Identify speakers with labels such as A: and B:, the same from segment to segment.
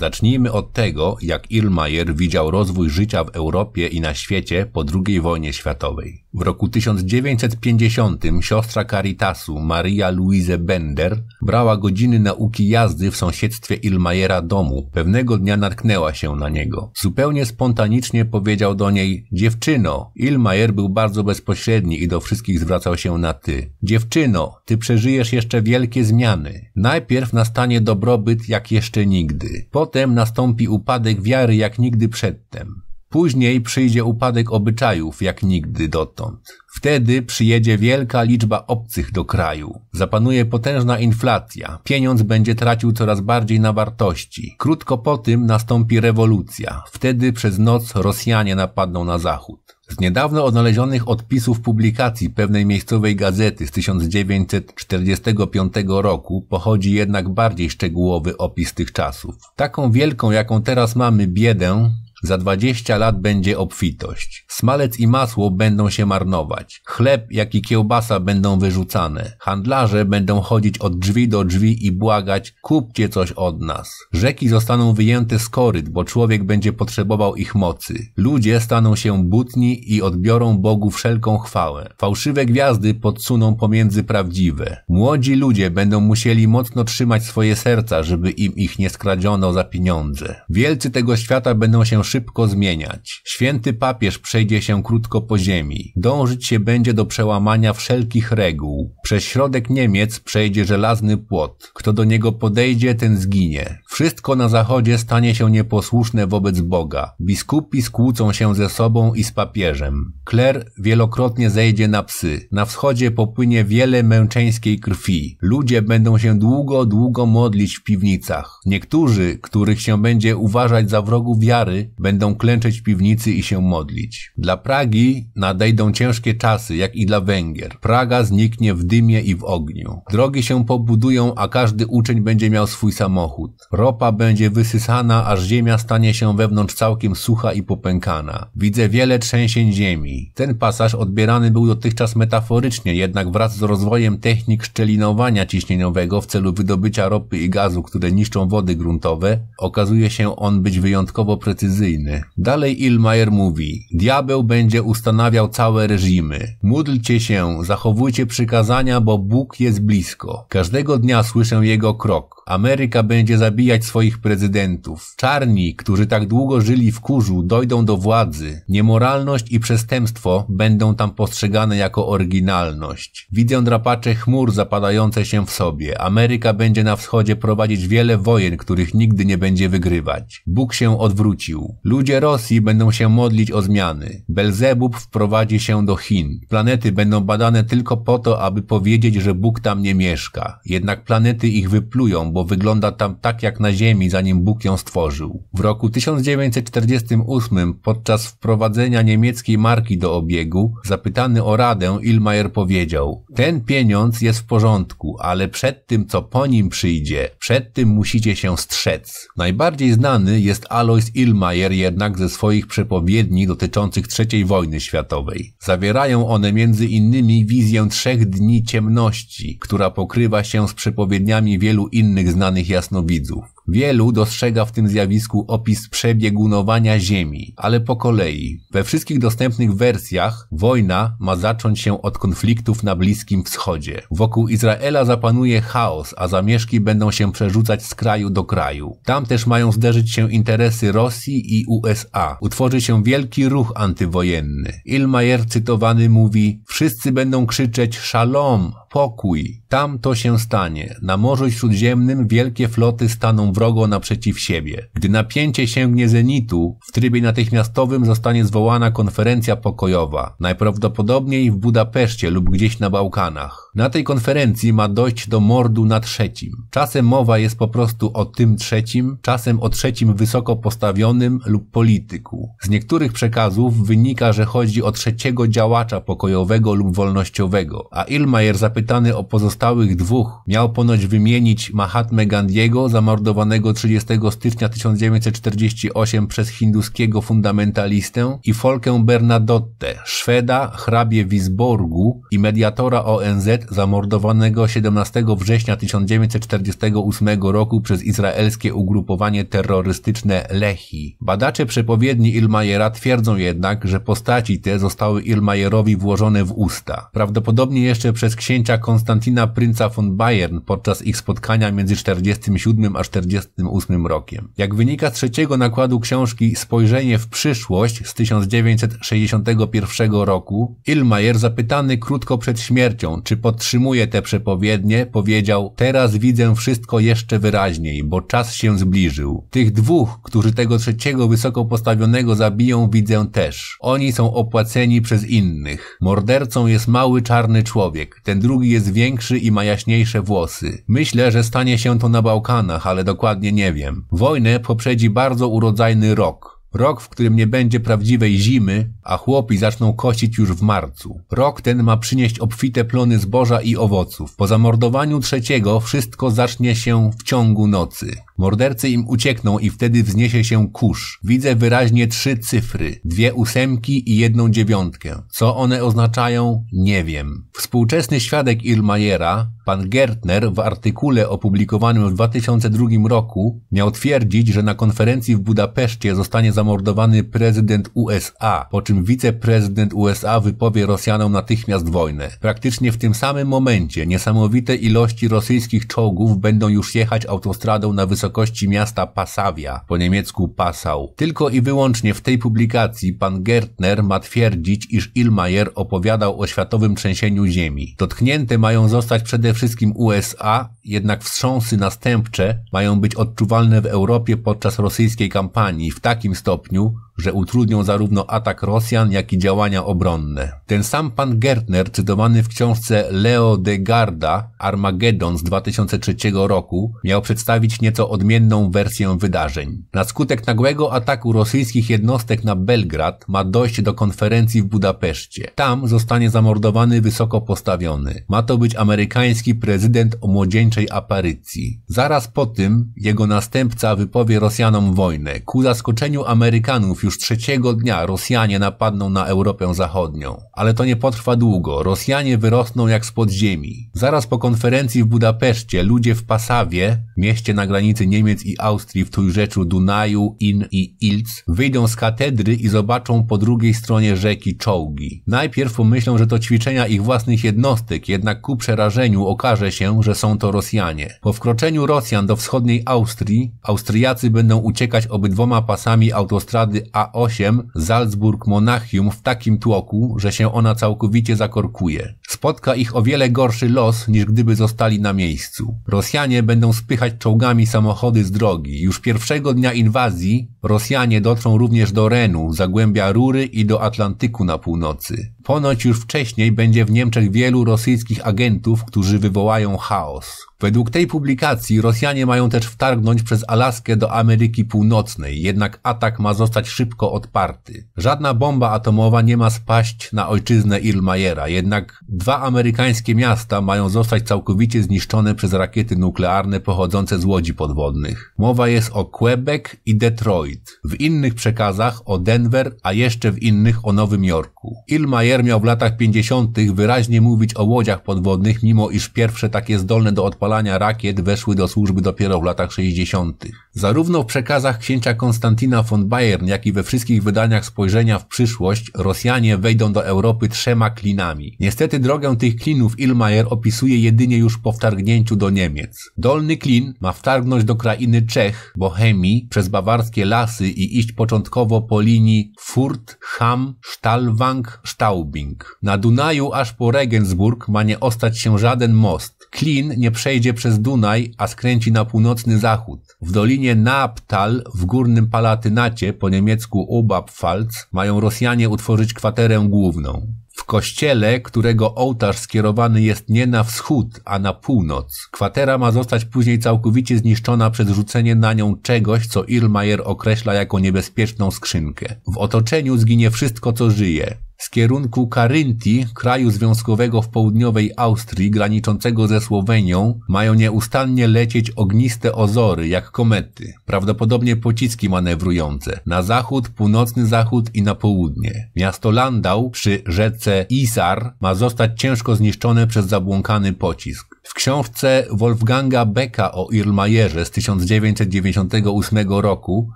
A: Zacznijmy od tego, jak Irmayer widział rozwój życia w Europie i na świecie po II wojnie światowej. W roku 1950 siostra Caritasu Maria Louise Bender brała godziny nauki jazdy w sąsiedztwie Ilmajera domu. Pewnego dnia natknęła się na niego. Zupełnie spontanicznie powiedział do niej Dziewczyno, Ilmayer był bardzo bezpośredni i do wszystkich zwracał się na ty. Dziewczyno, ty przeżyjesz jeszcze wielkie zmiany. Najpierw nastanie dobrobyt jak jeszcze nigdy. Potem Potem nastąpi upadek wiary jak nigdy przedtem. Później przyjdzie upadek obyczajów jak nigdy dotąd. Wtedy przyjedzie wielka liczba obcych do kraju. Zapanuje potężna inflacja. Pieniądz będzie tracił coraz bardziej na wartości. Krótko po tym nastąpi rewolucja. Wtedy przez noc Rosjanie napadną na zachód. Z niedawno odnalezionych odpisów publikacji pewnej miejscowej gazety z 1945 roku pochodzi jednak bardziej szczegółowy opis tych czasów. Taką wielką, jaką teraz mamy biedę, za dwadzieścia lat będzie obfitość. Smalec i masło będą się marnować. Chleb, jak i kiełbasa będą wyrzucane. Handlarze będą chodzić od drzwi do drzwi i błagać, kupcie coś od nas. Rzeki zostaną wyjęte z koryt, bo człowiek będzie potrzebował ich mocy. Ludzie staną się butni i odbiorą Bogu wszelką chwałę. Fałszywe gwiazdy podsuną pomiędzy prawdziwe. Młodzi ludzie będą musieli mocno trzymać swoje serca, żeby im ich nie skradziono za pieniądze. Wielcy tego świata będą się szybko zmieniać. Święty papież przejdzie się krótko po ziemi. Dążyć się będzie do przełamania wszelkich reguł. Przez środek Niemiec przejdzie żelazny płot. Kto do niego podejdzie, ten zginie. Wszystko na zachodzie stanie się nieposłuszne wobec Boga. Biskupi skłócą się ze sobą i z papieżem. Kler wielokrotnie zejdzie na psy. Na wschodzie popłynie wiele męczeńskiej krwi. Ludzie będą się długo, długo modlić w piwnicach. Niektórzy, których się będzie uważać za wrogów wiary, Będą klęczeć w piwnicy i się modlić. Dla Pragi nadejdą ciężkie czasy, jak i dla Węgier. Praga zniknie w dymie i w ogniu. Drogi się pobudują, a każdy uczeń będzie miał swój samochód. Ropa będzie wysysana, aż ziemia stanie się wewnątrz całkiem sucha i popękana. Widzę wiele trzęsień ziemi. Ten pasaż odbierany był dotychczas metaforycznie, jednak wraz z rozwojem technik szczelinowania ciśnieniowego w celu wydobycia ropy i gazu, które niszczą wody gruntowe, okazuje się on być wyjątkowo precyzyjny. Dalej Ilmajer mówi, diabeł będzie ustanawiał całe reżimy. Módlcie się, zachowujcie przykazania, bo Bóg jest blisko. Każdego dnia słyszę jego krok. Ameryka będzie zabijać swoich prezydentów. Czarni, którzy tak długo żyli w kurzu, dojdą do władzy. Niemoralność i przestępstwo będą tam postrzegane jako oryginalność. Widzę drapacze chmur zapadające się w sobie. Ameryka będzie na wschodzie prowadzić wiele wojen, których nigdy nie będzie wygrywać. Bóg się odwrócił. Ludzie Rosji będą się modlić o zmiany. Belzebub wprowadzi się do Chin. Planety będą badane tylko po to, aby powiedzieć, że Bóg tam nie mieszka. Jednak planety ich wyplują, bo bo wygląda tam tak jak na Ziemi, zanim Bóg ją stworzył. W roku 1948 podczas wprowadzenia niemieckiej marki do obiegu, zapytany o radę, Ilmajer powiedział Ten pieniądz jest w porządku, ale przed tym, co po nim przyjdzie, przed tym musicie się strzec. Najbardziej znany jest Alois Ilmajer jednak ze swoich przepowiedni dotyczących III wojny światowej. Zawierają one między innymi wizję trzech dni ciemności, która pokrywa się z przepowiedniami wielu innych znanych jasnowidzów. Wielu dostrzega w tym zjawisku opis przebiegunowania Ziemi, ale po kolei. We wszystkich dostępnych wersjach wojna ma zacząć się od konfliktów na Bliskim Wschodzie. Wokół Izraela zapanuje chaos, a zamieszki będą się przerzucać z kraju do kraju. Tam też mają zderzyć się interesy Rosji i USA. Utworzy się wielki ruch antywojenny. Ilmajer cytowany mówi: Wszyscy będą krzyczeć szalom, pokój. Tam to się stanie. Na Morzu Śródziemnym wielkie floty staną wrogo naprzeciw siebie. Gdy napięcie sięgnie zenitu, w trybie natychmiastowym zostanie zwołana konferencja pokojowa, najprawdopodobniej w Budapeszcie lub gdzieś na Bałkanach. Na tej konferencji ma dojść do mordu na trzecim. Czasem mowa jest po prostu o tym trzecim, czasem o trzecim wysoko postawionym lub polityku. Z niektórych przekazów wynika, że chodzi o trzeciego działacza pokojowego lub wolnościowego, a Ilmajer zapytany o pozostałych dwóch miał ponoć wymienić Mahatme Gandhiego zamordowanego 30 stycznia 1948 przez hinduskiego fundamentalistę i Folkę Bernadotte, Szweda, hrabie Wisborgu i mediatora ONZ zamordowanego 17 września 1948 roku przez izraelskie ugrupowanie terrorystyczne Lehi. Badacze przepowiedni Ilmajera twierdzą jednak, że postaci te zostały Ilmajerowi włożone w usta. Prawdopodobnie jeszcze przez księcia Konstantina Prynca von Bayern podczas ich spotkania między 47 a 48 rokiem. Jak wynika z trzeciego nakładu książki Spojrzenie w przyszłość z 1961 roku, Ilmajer zapytany krótko przed śmiercią, czy po podtrzymuje te przepowiednie, powiedział Teraz widzę wszystko jeszcze wyraźniej, bo czas się zbliżył. Tych dwóch, którzy tego trzeciego wysoko postawionego zabiją, widzę też. Oni są opłaceni przez innych. Mordercą jest mały czarny człowiek, ten drugi jest większy i ma jaśniejsze włosy. Myślę, że stanie się to na Bałkanach, ale dokładnie nie wiem. Wojnę poprzedzi bardzo urodzajny rok. Rok, w którym nie będzie prawdziwej zimy, a chłopi zaczną kosić już w marcu. Rok ten ma przynieść obfite plony zboża i owoców. Po zamordowaniu trzeciego wszystko zacznie się w ciągu nocy. Mordercy im uciekną i wtedy wzniesie się kurz. Widzę wyraźnie trzy cyfry, dwie ósemki i jedną dziewiątkę. Co one oznaczają, nie wiem. Współczesny świadek Irmajera, pan Gertner w artykule opublikowanym w 2002 roku miał twierdzić, że na konferencji w Budapeszcie zostanie zamordowany prezydent USA, po czym wiceprezydent USA wypowie Rosjanom natychmiast wojnę. Praktycznie w tym samym momencie niesamowite ilości rosyjskich czołgów będą już jechać autostradą na wysokości miasta Pasawia, po niemiecku Passau. Tylko i wyłącznie w tej publikacji pan Gertner ma twierdzić, iż Ilmajer opowiadał o światowym trzęsieniu ziemi. Dotknięte mają zostać przede wszystkim USA, jednak wstrząsy następcze mają być odczuwalne w Europie podczas rosyjskiej kampanii w takim stopniu, że utrudnią zarówno atak Rosjan, jak i działania obronne. Ten sam pan Gertner, cytowany w książce Leo de Garda Armageddon z 2003 roku, miał przedstawić nieco odmienną wersję wydarzeń. Na skutek nagłego ataku rosyjskich jednostek na Belgrad ma dojść do konferencji w Budapeszcie. Tam zostanie zamordowany wysoko postawiony. Ma to być amerykański prezydent o młodzieńczej aparycji. Zaraz po tym jego następca wypowie Rosjanom wojnę. Ku zaskoczeniu Amerykanów już już trzeciego dnia Rosjanie napadną na Europę Zachodnią. Ale to nie potrwa długo. Rosjanie wyrosną jak z podziemi. Zaraz po konferencji w Budapeszcie ludzie w Pasawie, mieście na granicy Niemiec i Austrii w Trójrzeczu Dunaju, In i Ilc, wyjdą z katedry i zobaczą po drugiej stronie rzeki czołgi. Najpierw pomyślą, że to ćwiczenia ich własnych jednostek, jednak ku przerażeniu okaże się, że są to Rosjanie. Po wkroczeniu Rosjan do wschodniej Austrii, Austriacy będą uciekać obydwoma pasami autostrady A a8 Salzburg Monachium w takim tłoku, że się ona całkowicie zakorkuje. Spotka ich o wiele gorszy los niż gdyby zostali na miejscu. Rosjanie będą spychać czołgami samochody z drogi. Już pierwszego dnia inwazji Rosjanie dotrą również do Renu, zagłębia Rury i do Atlantyku na północy. Ponoć już wcześniej będzie w Niemczech wielu rosyjskich agentów, którzy wywołają chaos. Według tej publikacji Rosjanie mają też wtargnąć przez Alaskę do Ameryki Północnej, jednak atak ma zostać szybko odparty. Żadna bomba atomowa nie ma spaść na ojczyznę Irmayera, jednak Dwa amerykańskie miasta mają zostać całkowicie zniszczone przez rakiety nuklearne pochodzące z łodzi podwodnych. Mowa jest o Quebec i Detroit. W innych przekazach o Denver, a jeszcze w innych o Nowym Jorku. Ilmajer miał w latach 50. wyraźnie mówić o łodziach podwodnych, mimo iż pierwsze takie zdolne do odpalania rakiet weszły do służby dopiero w latach 60. Zarówno w przekazach księcia Konstantina von Bayern, jak i we wszystkich wydaniach spojrzenia w przyszłość Rosjanie wejdą do Europy trzema klinami. Niestety drogę tych klinów Ilmajer opisuje jedynie już po wtargnięciu do Niemiec. Dolny klin ma wtargnąć do krainy Czech, Bohemii, przez bawarskie lasy i iść początkowo po linii Furt, Ham, Stalwang, Staubing. Na Dunaju aż po Regensburg ma nie ostać się żaden most. Klin nie przejdzie przez Dunaj, a skręci na północny zachód. W dolinie Dolinię Naptal w Górnym Palatynacie, po niemiecku Obabpfalz, mają Rosjanie utworzyć kwaterę główną. W kościele, którego ołtarz skierowany jest nie na wschód, a na północ, kwatera ma zostać później całkowicie zniszczona przez rzucenie na nią czegoś, co Irmajer określa jako niebezpieczną skrzynkę. W otoczeniu zginie wszystko, co żyje z kierunku Karynti, kraju związkowego w południowej Austrii, graniczącego ze Słowenią, mają nieustannie lecieć ogniste ozory, jak komety, prawdopodobnie pociski manewrujące, na zachód, północny zachód i na południe. Miasto Landau przy rzece Isar ma zostać ciężko zniszczone przez zabłąkany pocisk. W książce Wolfganga Becka o Irmajerze z 1998 roku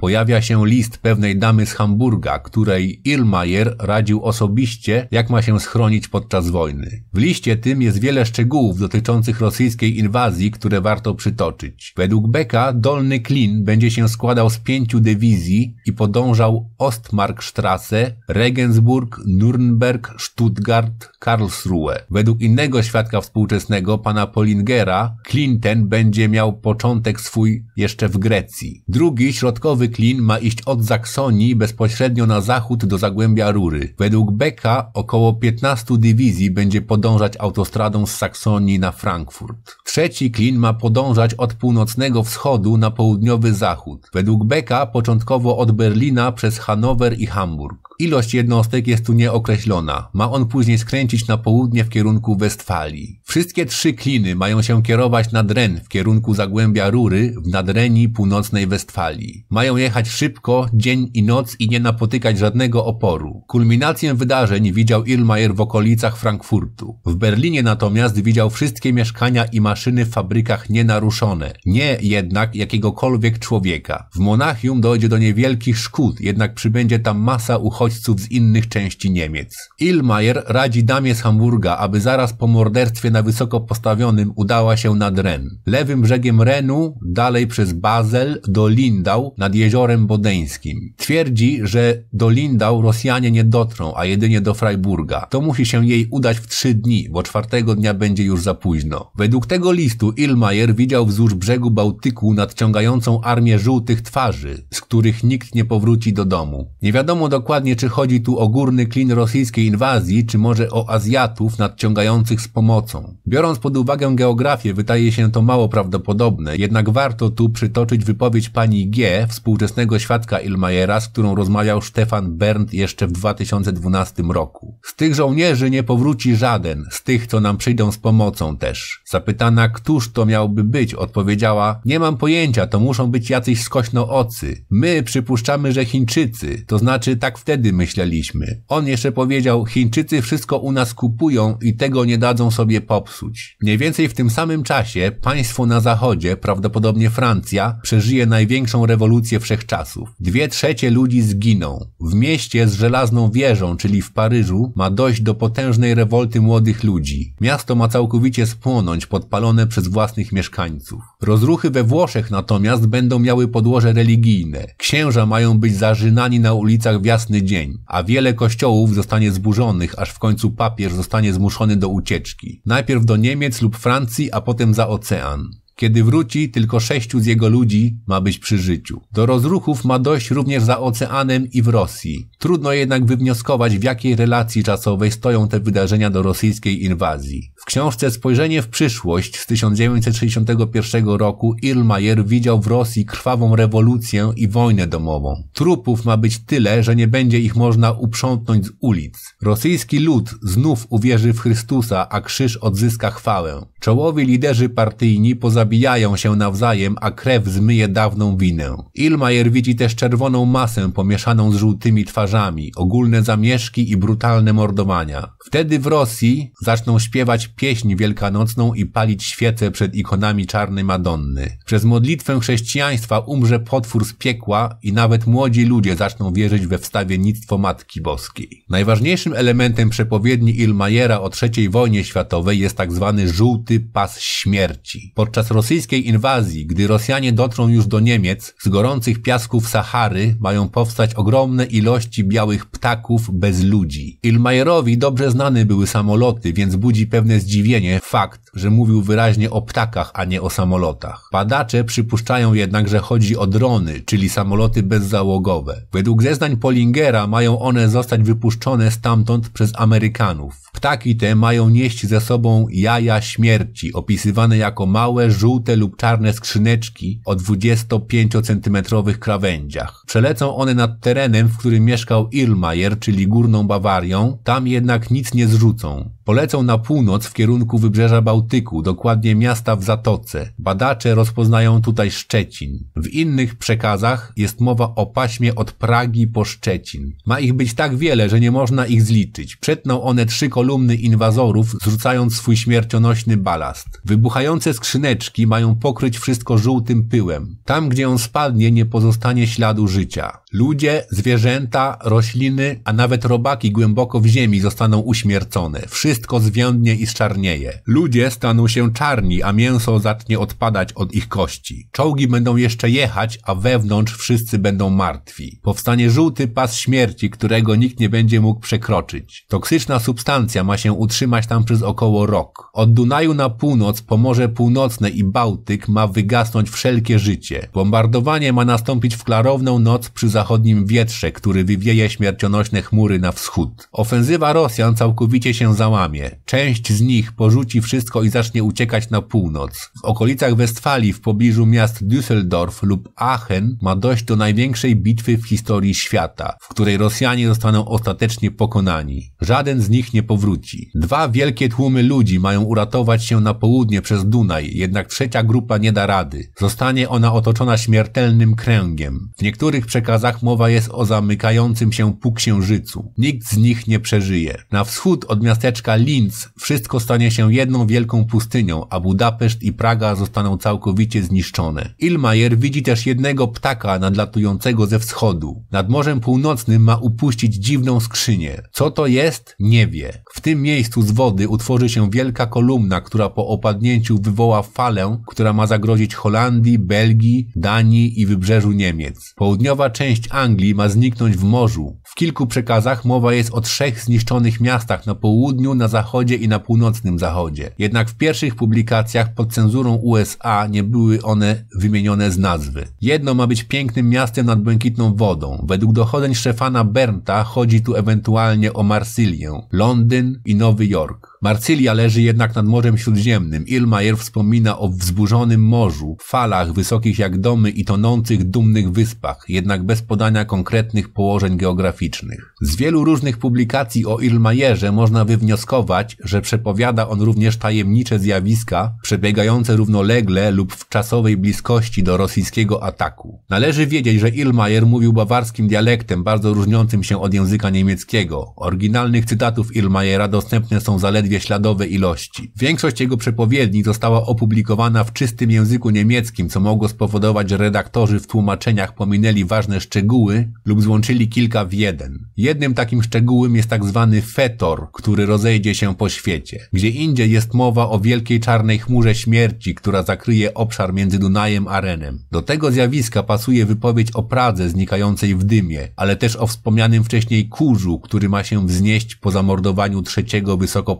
A: pojawia się list pewnej damy z Hamburga, której Irmajer radził osobiście, jak ma się schronić podczas wojny. W liście tym jest wiele szczegółów dotyczących rosyjskiej inwazji, które warto przytoczyć. Według Becka dolny klin będzie się składał z pięciu dywizji i podążał Ostmarkstrasse, Regensburg, Nürnberg, Stuttgart, Karlsruhe. Według innego świadka współczesnego, pana Pol Bollingera klin ten będzie miał początek swój jeszcze w Grecji. Drugi, środkowy klin ma iść od Saksonii bezpośrednio na zachód do zagłębia Rury. Według Beka około 15 dywizji będzie podążać autostradą z Saksonii na Frankfurt. Trzeci klin ma podążać od północnego wschodu na południowy zachód. Według Beka początkowo od Berlina przez Hanower i Hamburg. Ilość jednostek jest tu nieokreślona. Ma on później skręcić na południe w kierunku Westfalii. Wszystkie trzy kliny mają się kierować nad Ren w kierunku zagłębia Rury w nadrenii północnej Westfalii. Mają jechać szybko, dzień i noc i nie napotykać żadnego oporu. Kulminację wydarzeń widział Irmajer w okolicach Frankfurtu. W Berlinie natomiast widział wszystkie mieszkania i maszyny w fabrykach nienaruszone. Nie jednak jakiegokolwiek człowieka. W Monachium dojdzie do niewielkich szkód, jednak przybędzie tam masa uchodźców z innych części Niemiec. Ilmajer radzi damie z Hamburga, aby zaraz po morderstwie na wysoko postawionym Zjednoczonym udała się nad Ren. Lewym brzegiem Renu, dalej przez Bazel, do Lindau nad jeziorem Bodeńskim. Twierdzi, że do Lindau Rosjanie nie dotrą, a jedynie do Freiburga. To musi się jej udać w trzy dni, bo czwartego dnia będzie już za późno. Według tego listu Ilmajer widział wzdłuż brzegu Bałtyku nadciągającą armię żółtych twarzy, z których nikt nie powróci do domu. Nie wiadomo dokładnie, czy chodzi tu o górny klin rosyjskiej inwazji, czy może o Azjatów nadciągających z pomocą. Biorąc pod uwagę uwagę geografię, wydaje się to mało prawdopodobne, jednak warto tu przytoczyć wypowiedź pani G., współczesnego świadka Ilmajera, z którą rozmawiał Stefan Bernd jeszcze w 2012 roku. Z tych żołnierzy nie powróci żaden, z tych, co nam przyjdą z pomocą też. Zapytana, któż to miałby być, odpowiedziała, nie mam pojęcia, to muszą być jacyś skośnoocy. My przypuszczamy, że Chińczycy, to znaczy tak wtedy myśleliśmy. On jeszcze powiedział, Chińczycy wszystko u nas kupują i tego nie dadzą sobie popsuć. Mniej więcej więcej w tym samym czasie państwo na zachodzie, prawdopodobnie Francja, przeżyje największą rewolucję wszechczasów. Dwie trzecie ludzi zginą. W mieście z żelazną wieżą, czyli w Paryżu, ma dojść do potężnej rewolty młodych ludzi. Miasto ma całkowicie spłonąć, podpalone przez własnych mieszkańców. Rozruchy we Włoszech natomiast będą miały podłoże religijne. Księża mają być zarzynani na ulicach w jasny dzień, a wiele kościołów zostanie zburzonych, aż w końcu papież zostanie zmuszony do ucieczki. Najpierw do Niemiec lub Francji, a potem za ocean. Kiedy wróci, tylko sześciu z jego ludzi ma być przy życiu. Do rozruchów ma dość również za oceanem i w Rosji. Trudno jednak wywnioskować, w jakiej relacji czasowej stoją te wydarzenia do rosyjskiej inwazji. W książce Spojrzenie w przyszłość z 1961 roku Irlmajer widział w Rosji krwawą rewolucję i wojnę domową. Trupów ma być tyle, że nie będzie ich można uprzątnąć z ulic. Rosyjski lud znów uwierzy w Chrystusa, a krzyż odzyska chwałę. Czołowi liderzy partyjni poza zabijają się nawzajem, a krew zmyje dawną winę. Ilmajer widzi też czerwoną masę pomieszaną z żółtymi twarzami, ogólne zamieszki i brutalne mordowania. Wtedy w Rosji zaczną śpiewać pieśń wielkanocną i palić świece przed ikonami czarnej Madonny. Przez modlitwę chrześcijaństwa umrze potwór z piekła i nawet młodzi ludzie zaczną wierzyć we wstawiennictwo Matki Boskiej. Najważniejszym elementem przepowiedni Ilmajera o III wojnie światowej jest tak zwany żółty pas śmierci. Podczas rosyjskiej inwazji, gdy Rosjanie dotrą już do Niemiec, z gorących piasków Sahary mają powstać ogromne ilości białych ptaków bez ludzi. Ilmajerowi dobrze znane były samoloty, więc budzi pewne zdziwienie fakt, że mówił wyraźnie o ptakach, a nie o samolotach. Badacze przypuszczają jednak, że chodzi o drony, czyli samoloty bezzałogowe. Według zeznań Polingera mają one zostać wypuszczone stamtąd przez Amerykanów. Ptaki te mają nieść ze sobą jaja śmierci, opisywane jako małe, żółte żółte lub czarne skrzyneczki o 25 centymetrowych krawędziach. Przelecą one nad terenem, w którym mieszkał Irlmajer, czyli Górną Bawarią, tam jednak nic nie zrzucą. Polecą na północ w kierunku wybrzeża Bałtyku, dokładnie miasta w Zatoce. Badacze rozpoznają tutaj Szczecin. W innych przekazach jest mowa o paśmie od Pragi po Szczecin. Ma ich być tak wiele, że nie można ich zliczyć. Przetną one trzy kolumny inwazorów, zrzucając swój śmiercionośny balast. Wybuchające skrzyneczki mają pokryć wszystko żółtym pyłem. Tam, gdzie on spadnie, nie pozostanie śladu życia. Ludzie, zwierzęta, rośliny, a nawet robaki głęboko w ziemi zostaną uśmiercone. Wszystko zwiędnie i zczarnieje. Ludzie staną się czarni, a mięso zacznie odpadać od ich kości. Czołgi będą jeszcze jechać, a wewnątrz wszyscy będą martwi. Powstanie żółty pas śmierci, którego nikt nie będzie mógł przekroczyć. Toksyczna substancja ma się utrzymać tam przez około rok. Od Dunaju na północ, Pomorze Północne i Bałtyk ma wygasnąć wszelkie życie. Bombardowanie ma nastąpić w klarowną noc przy zachodzie zachodnim wietrze, który wywieje śmiercionośne chmury na wschód. Ofensywa Rosjan całkowicie się załamie. Część z nich porzuci wszystko i zacznie uciekać na północ. W okolicach Westfalii w pobliżu miast Düsseldorf lub Aachen ma dojść do największej bitwy w historii świata, w której Rosjanie zostaną ostatecznie pokonani. Żaden z nich nie powróci. Dwa wielkie tłumy ludzi mają uratować się na południe przez Dunaj, jednak trzecia grupa nie da rady. Zostanie ona otoczona śmiertelnym kręgiem. W niektórych przekazach Indianach mowa jest o zamykającym się półksiężycu. Nikt z nich nie przeżyje. Na wschód od miasteczka Linz wszystko stanie się jedną wielką pustynią, a Budapeszt i Praga zostaną całkowicie zniszczone. Ilmajer widzi też jednego ptaka nadlatującego ze wschodu. Nad Morzem Północnym ma upuścić dziwną skrzynię. Co to jest? Nie wie. W tym miejscu z wody utworzy się wielka kolumna, która po opadnięciu wywoła falę, która ma zagrozić Holandii, Belgii, Danii i wybrzeżu Niemiec. Południowa część Anglii ma zniknąć w morzu. W kilku przekazach mowa jest o trzech zniszczonych miastach na południu, na zachodzie i na północnym zachodzie. Jednak w pierwszych publikacjach pod cenzurą USA nie były one wymienione z nazwy. Jedno ma być pięknym miastem nad błękitną wodą. Według dochodzeń Szefana Bernta chodzi tu ewentualnie o Marsylię, Londyn i Nowy Jork. Marsylia leży jednak nad Morzem Śródziemnym. Ilmajer wspomina o wzburzonym morzu, falach wysokich jak domy i tonących dumnych wyspach, jednak bez podania konkretnych położeń geograficznych. Z wielu różnych publikacji o Ilmajerze można wywnioskować, że przepowiada on również tajemnicze zjawiska przebiegające równolegle lub w czasowej bliskości do rosyjskiego ataku. Należy wiedzieć, że Ilmajer mówił bawarskim dialektem bardzo różniącym się od języka niemieckiego. Oryginalnych cytatów Ilmajera dostępne są zaledwie zaledwie śladowe ilości. Większość jego przepowiedni została opublikowana w czystym języku niemieckim, co mogło spowodować, że redaktorzy w tłumaczeniach pominęli ważne szczegóły lub złączyli kilka w jeden. Jednym takim szczegółem jest tak zwany fetor, który rozejdzie się po świecie. Gdzie indziej jest mowa o wielkiej czarnej chmurze śmierci, która zakryje obszar między Dunajem a Renem. Do tego zjawiska pasuje wypowiedź o Pradze znikającej w dymie, ale też o wspomnianym wcześniej kurzu, który ma się wznieść po zamordowaniu trzeciego wysoko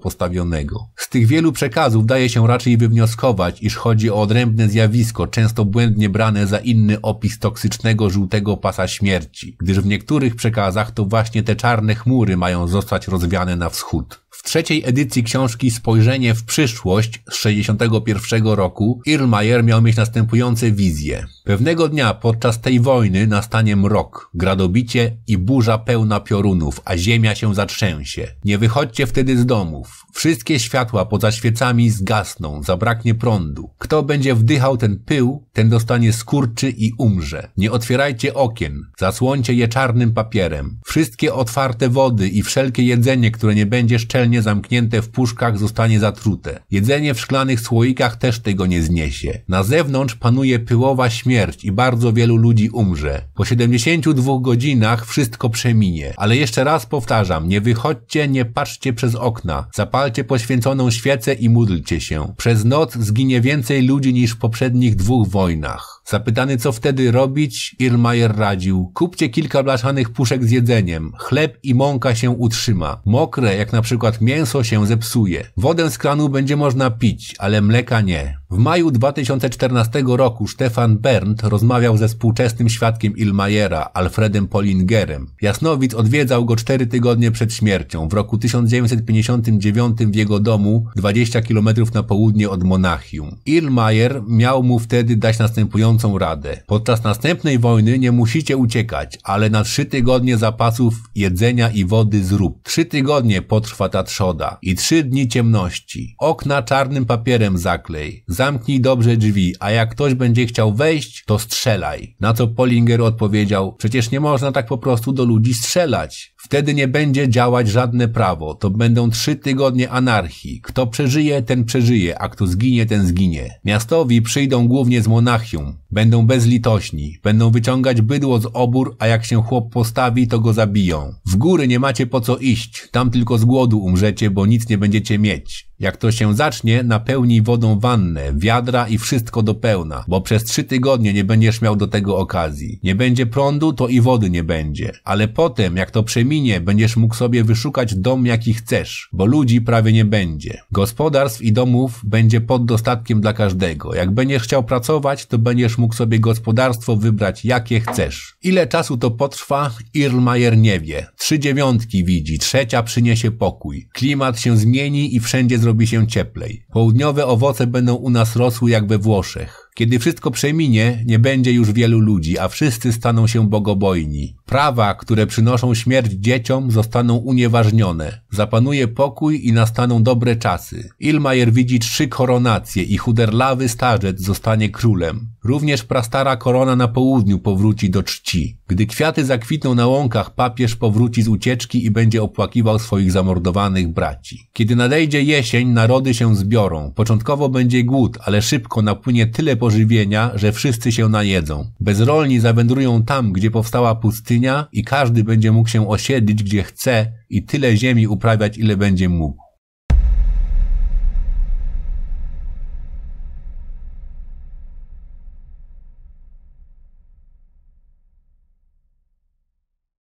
A: z tych wielu przekazów daje się raczej wywnioskować, iż chodzi o odrębne zjawisko, często błędnie brane za inny opis toksycznego żółtego pasa śmierci, gdyż w niektórych przekazach to właśnie te czarne chmury mają zostać rozwiane na wschód. W trzeciej edycji książki Spojrzenie w przyszłość z 61 roku Irlmayer miał mieć następujące wizje. Pewnego dnia podczas tej wojny nastanie mrok, gradobicie i burza pełna piorunów, a ziemia się zatrzęsie. Nie wychodźcie wtedy z domów. Wszystkie światła poza świecami zgasną, zabraknie prądu. Kto będzie wdychał ten pył, ten dostanie skurczy i umrze. Nie otwierajcie okien, zasłońcie je czarnym papierem. Wszystkie otwarte wody i wszelkie jedzenie, które nie będzie szczelnie zamknięte w puszkach, zostanie zatrute. Jedzenie w szklanych słoikach też tego nie zniesie. Na zewnątrz panuje pyłowa śmierć śmierć i bardzo wielu ludzi umrze. Po 72 godzinach wszystko przeminie. Ale jeszcze raz powtarzam, nie wychodźcie, nie patrzcie przez okna. Zapalcie poświęconą świecę i módlcie się. Przez noc zginie więcej ludzi niż w poprzednich dwóch wojnach. Zapytany co wtedy robić, Irmajer radził. Kupcie kilka blaszanych puszek z jedzeniem. Chleb i mąka się utrzyma. Mokre, jak na przykład mięso się zepsuje. Wodę z kranu będzie można pić, ale mleka nie. W maju 2014 roku Stefan Berndt rozmawiał ze współczesnym świadkiem Ilmajera, Alfredem Polingerem. Jasnowic odwiedzał go cztery tygodnie przed śmiercią, w roku 1959 w jego domu, 20 km na południe od Monachium. Ilmajer miał mu wtedy dać następujące wiążącą radę. Podczas następnej wojny nie musicie uciekać, ale na trzy tygodnie zapasów jedzenia i wody zrób. Trzy tygodnie potrwa ta trzoda i trzy dni ciemności. Okna czarnym papierem zaklej. Zamknij dobrze drzwi, a jak ktoś będzie chciał wejść, to strzelaj. Na co Polinger odpowiedział, przecież nie można tak po prostu do ludzi strzelać. Wtedy nie będzie działać żadne prawo. To będą trzy tygodnie anarchii. Kto przeżyje, ten przeżyje, a kto zginie, ten zginie. Miastowi przyjdą głównie z Monachium. Będą bezlitośni. Będą wyciągać bydło z obór, a jak się chłop postawi, to go zabiją. W góry nie macie po co iść. Tam tylko z głodu umrzecie, bo nic nie będziecie mieć. Jak to się zacznie, napełnij wodą wannę, wiadra i wszystko do pełna, bo przez trzy tygodnie nie będziesz miał do tego okazji. Nie będzie prądu, to i wody nie będzie. Ale potem, jak to przeminie, będziesz mógł sobie wyszukać dom jaki chcesz, bo ludzi prawie nie będzie. Gospodarstw i domów będzie pod dostatkiem dla każdego. Jak będziesz chciał pracować, to będziesz mógł sobie gospodarstwo wybrać jakie chcesz. Ile czasu to potrwa? Irlmajer nie wie. Trzy dziewiątki widzi, trzecia przyniesie pokój. Klimat się zmieni i wszędzie zrobi robi się cieplej. Południowe owoce będą u nas rosły jak we Włoszech. Kiedy wszystko przeminie, nie będzie już wielu ludzi, a wszyscy staną się bogobojni. Prawa, które przynoszą śmierć dzieciom, zostaną unieważnione. Zapanuje pokój i nastaną dobre czasy. Ilmajer widzi trzy koronacje i chuderlawy starzec zostanie królem. Również prastara korona na południu powróci do czci. Gdy kwiaty zakwitną na łąkach, papież powróci z ucieczki i będzie opłakiwał swoich zamordowanych braci. Kiedy nadejdzie jesień, narody się zbiorą. Początkowo będzie głód, ale szybko napłynie tyle pożywienia, że wszyscy się najedzą. Bezrolni zawędrują tam, gdzie powstała pustynia i każdy będzie mógł się osiedlić, gdzie chce i tyle ziemi uprawiać, ile będzie mógł.